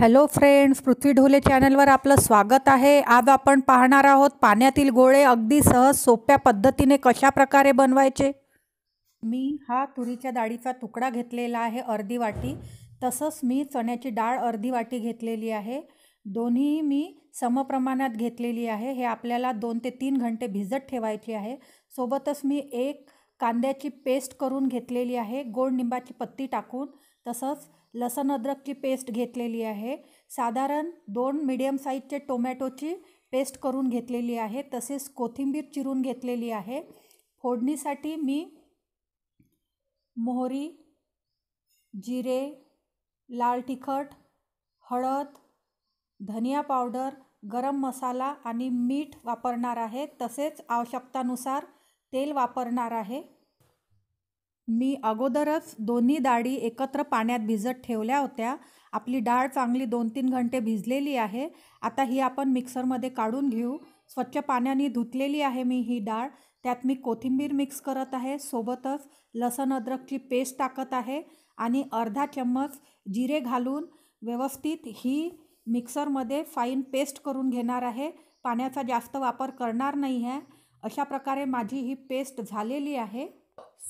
hello friends पृथ्वी ढोले चॅनलवर आपलं स्वागत आहे आज आपण पाहणार आहोत पाण्यातील गोळे अगदी सहज सोप्या पद्धतीने कशा प्रकारे बनवायचे मी हा तुरीच्या डाळीचा तुकडा घेतलेला आहे अर्धी वाटी तसंच मी चण्याची डाळ अर्धी वाटी घेतलेली आहे दोन्ही मी समप्रमाणात घेतलेली आहे हे आपल्याला दोन ते तीन घंटे भिजत ठेवायची आहे सोबतच मी एक कांद्याची पेस्ट करून घेतलेली आहे गोड निंबाची पत्ती टाकून तसंच लसण अद्रकची पेस्ट घेतलेली आहे साधारण दोन मिडियम साईजचे टोमॅटोची पेस्ट करून घेतलेली आहे तसेच कोथिंबीर चिरून घेतलेली आहे फोडणीसाठी मी मोहरी जिरे लाल तिखट हळद धनिया पावडर गरम मसाला आणि मीठ वापरणार आहे तसेच आवश्यकतानुसार तेल वापरणार आहे मी अगोदरच दोन्ही डाळी एकत्र पाण्यात भिजत ठेवल्या होत्या आपली डाळ चांगली दोन तीन घंटे भिजलेली आहे आता ही आपण मिक्सरमध्ये काढून घेऊ स्वच्छ पाण्याने धुतलेली आहे मी ही डाळ त्यात मी कोथिंबीर मिक्स करत आहे सोबतच लसण अद्रकची पेस्ट टाकत आहे आणि अर्धा चम्मच जिरे घालून व्यवस्थित ही मिक्सरमध्ये फाईन पेस्ट करून घेणार आहे पाण्याचा जास्त वापर करणार नाही आहे अशा प्रकारे माझी ही पेस्ट झालेली आहे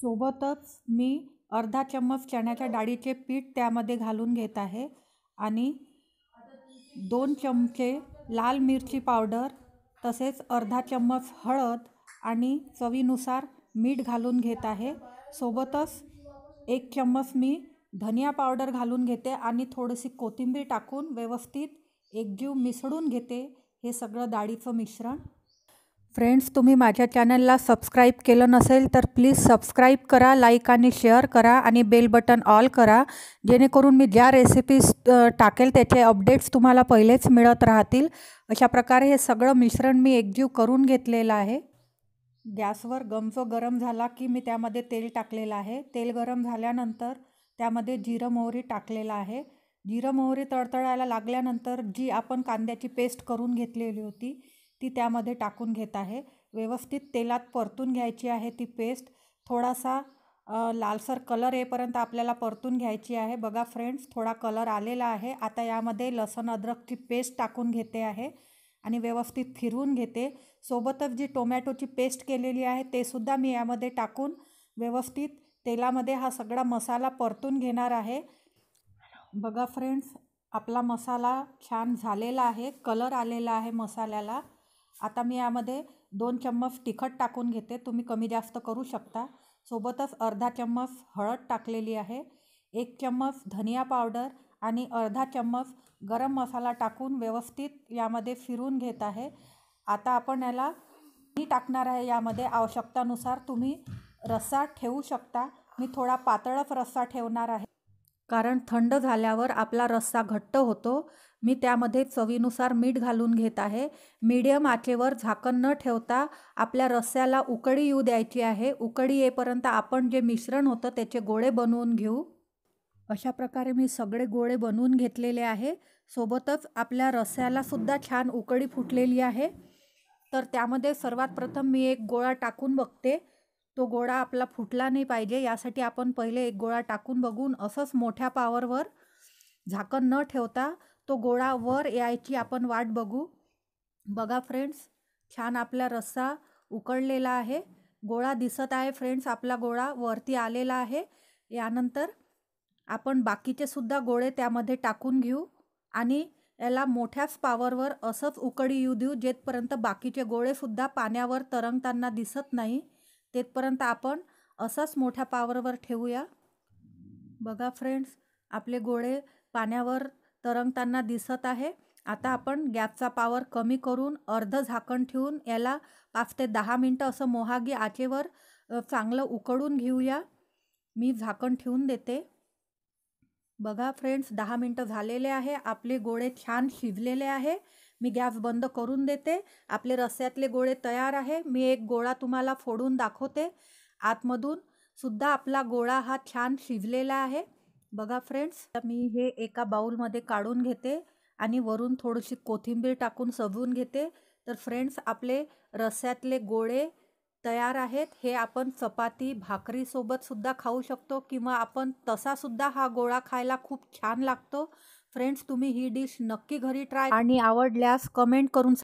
सोबतच मी अर्धा चम्मच चण्याच्या डाळीचे पीठ त्यामध्ये घालून घेत आहे आणि दोन चमचे लाल मिरची पावडर तसेच अर्धा चम्मच हळद आणि चवीनुसार मीठ घालून घेत आहे सोबतच एक चम्मच मी धनिया पावडर घालून घेते आणि थोडीशी कोथिंबीर टाकून व्यवस्थित एकजीव मिसळून घेते हे सगळं डाळीचं मिश्रण फ्रेंड्स तुम्ही माझ्या चॅनलला सबस्क्राईब केलं नसेल तर प्लीज सबस्क्राईब करा लाईक आणि शेअर करा आणि बेल बटन ऑल करा जेणेकरून मी ज्या रेसिपीज टाकेल त्याचे अपडेट्स तुम्हाला पहिलेच मिळत राहतील अशा प्रकारे हे सगळं मिश्रण मी एकजीव करून घेतलेलं आहे गॅसवर गमचो गरम झाला की मी त्यामध्ये तेल टाकलेलं आहे तेल गरम झाल्यानंतर त्यामध्ये जिरं मोहरी टाकलेलं आहे जिरं मोहरी तळतळायला लागल्यानंतर जी आपण कांद्याची पेस्ट करून घेतलेली होती ती त्यामध्ये टाकून घेत आहे व्यवस्थित तेलात परतून घ्यायची आहे ती पेस्ट थोडासा लालसर कलर येईपर्यंत आपल्याला परतून घ्यायची आहे बघा फ्रेंड्स थोडा कलर आलेला आहे आता यामध्ये लसण अद्रकची पेस्ट टाकून घेते आहे आणि व्यवस्थित फिरवून घेते सोबतच जी टोमॅटोची पेस्ट केलेली आहे ते सुद्धा मी यामध्ये टाकून व्यवस्थित तेलामध्ये हा सगळा मसाला परतून घेणार आहे बघा फ्रेंड्स आपला मसाला छान झालेला आहे कलर आलेला आहे मसाल्याला आता मी यामध्ये दोन चम्मच तिखट टाकून घेते तुम्ही कमी जास्त करू शकता सोबतच अर्धा चम्मच हळद टाकलेली आहे एक चम्मच धनिया पावडर आणि अर्धा चम्मच गरम मसाला टाकून व्यवस्थित यामध्ये फिरून घेत आहे आता आपण याला मी टाकणार आहे यामध्ये आवश्यकतानुसार तुम्ही रस्सा ठेवू शकता मी थोडा पातळच रस्सा ठेवणार आहे कारण थंड झाल्यावर आपला रस्सा घट्ट होतो मी त्यामध्ये चवीनुसार मीठ घालून घेत आहे मीडियम आचेवर झाकण न ठेवता आपल्या रस्याला उकळी येऊ द्यायची आहे उकळी येईपर्यंत आपण जे मिश्रण होतं त्याचे गोळे बनवून घेऊ अशा प्रकारे मी सगळे गोळे बनवून घेतलेले आहे सोबतच आपल्या रस्स्यालासुद्धा छान उकळी फुटलेली आहे तर त्यामध्ये सर्वात प्रथम मी एक गोळा टाकून बघते तो गोळा आपला फुटला नाही पाहिजे यासाठी आपण पहिले एक गोळा टाकून बघून असंच मोठ्या पावरवर झाकण न ठेवता तो गोळा वर यायची आपण वाट बघू बघा फ्रेंड्स छान आपला रस्सा उकळलेला आहे गोळा दिसत आहे फ्रेंड्स आपला गोळा वरती आलेला आहे यानंतर आपण बाकीचे सुद्धा गोळे त्यामध्ये टाकून घेऊ आणि याला मोठ्याच पावरवर असंच उकळी येऊ देऊ जेथपर्यंत बाकीचे गोळेसुद्धा पाण्यावर तरंगताना दिसत नाही तेथपर्यंत आपण असंच मोठ्या पावरवर ठेवूया बघा फ्रेंड्स आपले गोळे पाण्यावर तरंगताना दिसत आहे आता आपण गॅसचा पावर कमी करून अर्ध झाकण ठेवून याला पाच ते दहा मिनटं असं मोहागी आचेवर चांगलं उकळून घेऊया मी झाकण ठेवून देते बघा फ्रेंड्स दहा मिनटं झालेले आहे आपले गोळे छान शिजलेले आहे मी गॅस बंद करून देते आपले रस्स्यातले गोळे तयार आहे मी एक गोळा तुम्हाला फोडून दाखवते आतमधून सुद्धा आपला गोळा हा छान शिजलेला आहे बघा फ्रेंड्स मी हे एका बाऊलमध्ये काढून घेते आणि वरून थोडीशी कोथिंबीर टाकून सजवून घेते तर फ्रेंड्स आपले रस्यातले गोळे तयार आहेत हे आपण चपाती भाकरीसोबतसुद्धा खाऊ शकतो किंवा आपण तसासुद्धा हा गोळा खायला खूप छान लागतो फ्रेंड्स तुम्ही ही डिश नक्की घरी ट्राय आणि आवडल्यास कमेंट करून